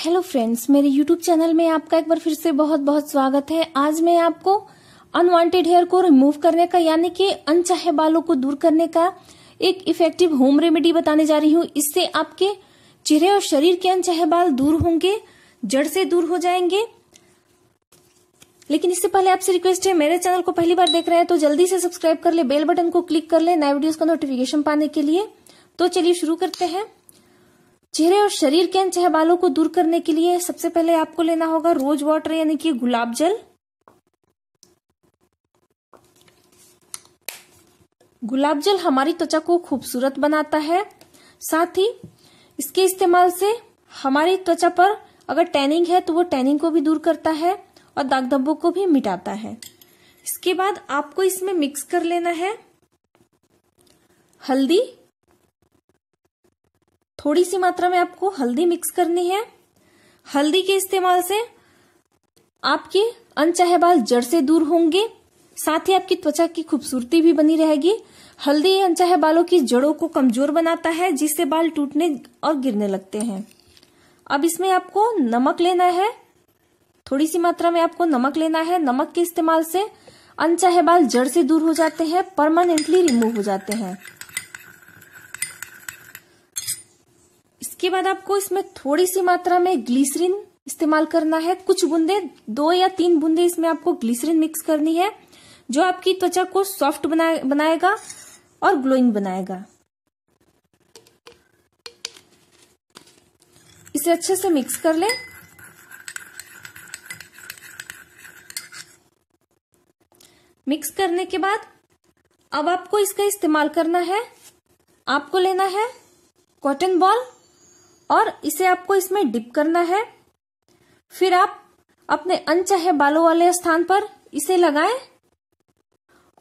hello friends मेरे YouTube channel में आपका एक बार फिर से बहुत बहुत स्वागत है आज मैं आपको अनवांटेड हेयर को रिमूव करने का यानी कि अनचाहे बालों को दूर करने का एक इफेक्टिव होम रेमेडी बताने जा रही हूँ इससे आपके चेहरे और शरीर के अनचाहे बाल दूर होंगे जड़ से दूर हो जाएंगे लेकिन इससे पहले आपसे रिक्वेस्ट है मेरे चैनल को पहली बार देख रहे हैं तो जल्दी से सब्सक्राइब कर ले बेल बटन को क्लिक कर ले नए वीडियोज का नोटिफिकेशन पाने के लिए तो चलिए शुरू करते हैं चेहरे और शरीर के इन चह बालों को दूर करने के लिए सबसे पहले आपको लेना होगा रोज वाटर यानी कि गुलाब जल गुलाब जल हमारी त्वचा को खूबसूरत बनाता है साथ ही इसके इस्तेमाल से हमारी त्वचा पर अगर टैनिंग है तो वो टैनिंग को भी दूर करता है और दाग धब्बों को भी मिटाता है इसके बाद आपको इसमें मिक्स कर लेना है हल्दी थोड़ी सी मात्रा में आपको हल्दी मिक्स करनी है हल्दी के इस्तेमाल से आपके अनचाहे बाल जड़ से दूर होंगे साथ ही आपकी त्वचा की खूबसूरती भी बनी रहेगी हल्दी अनचाहे बालों की जड़ों को कमजोर बनाता है जिससे बाल टूटने और गिरने लगते हैं अब इसमें आपको नमक लेना है थोड़ी सी मात्रा में आपको नमक लेना है नमक के इस्तेमाल से अनचाहे बाल जड़ से दूर हो जाते हैं परमानेंटली रिमूव हो जाते हैं इसके बाद आपको इसमें थोड़ी सी मात्रा में ग्लिसरीन इस्तेमाल करना है कुछ बूंदे दो या तीन बूंदे इसमें आपको ग्लिसरीन मिक्स करनी है जो आपकी त्वचा को सॉफ्ट बना, बनाएगा और ग्लोइंग बनाएगा इसे अच्छे से मिक्स कर लें मिक्स करने के बाद अब आपको इसका इस्तेमाल करना है आपको लेना है कॉटन बॉल और इसे आपको इसमें डिप करना है फिर आप अपने अनचाहे बालों वाले स्थान पर इसे लगाएं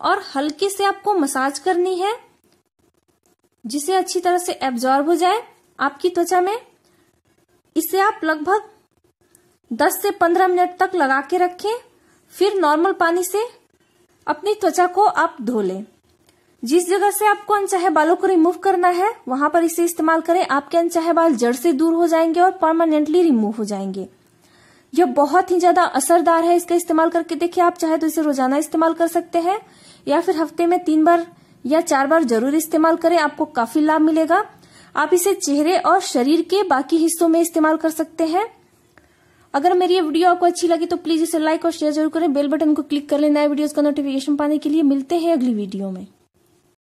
और हल्के से आपको मसाज करनी है जिसे अच्छी तरह से एब्जॉर्ब हो जाए आपकी त्वचा में इसे आप लगभग 10 से 15 मिनट तक लगा के रखें फिर नॉर्मल पानी से अपनी त्वचा को आप धो लें जिस जगह से आपको अनचाहे बालों को रिमूव करना है वहां पर इसे इस्तेमाल करें आपके अनचाहे बाल जड़ से दूर हो जाएंगे और परमानेंटली रिमूव हो जाएंगे यह बहुत ही ज्यादा असरदार है इसका इस्तेमाल करके देखिए आप चाहे तो इसे रोजाना इस्तेमाल कर सकते हैं या फिर हफ्ते में तीन बार या चार बार जरूर इस्तेमाल करें आपको काफी लाभ मिलेगा आप इसे चेहरे और शरीर के बाकी हिस्सों में इस्तेमाल कर सकते हैं अगर मेरी ये वीडियो आपको अच्छी लगी तो प्लीज इसे लाइक और शेयर जरूर करें बेल बटन को क्लिक कर लेना है वीडियोस का नोटिफिकेशन पाने के लिए मिलते हैं अगली वीडियो में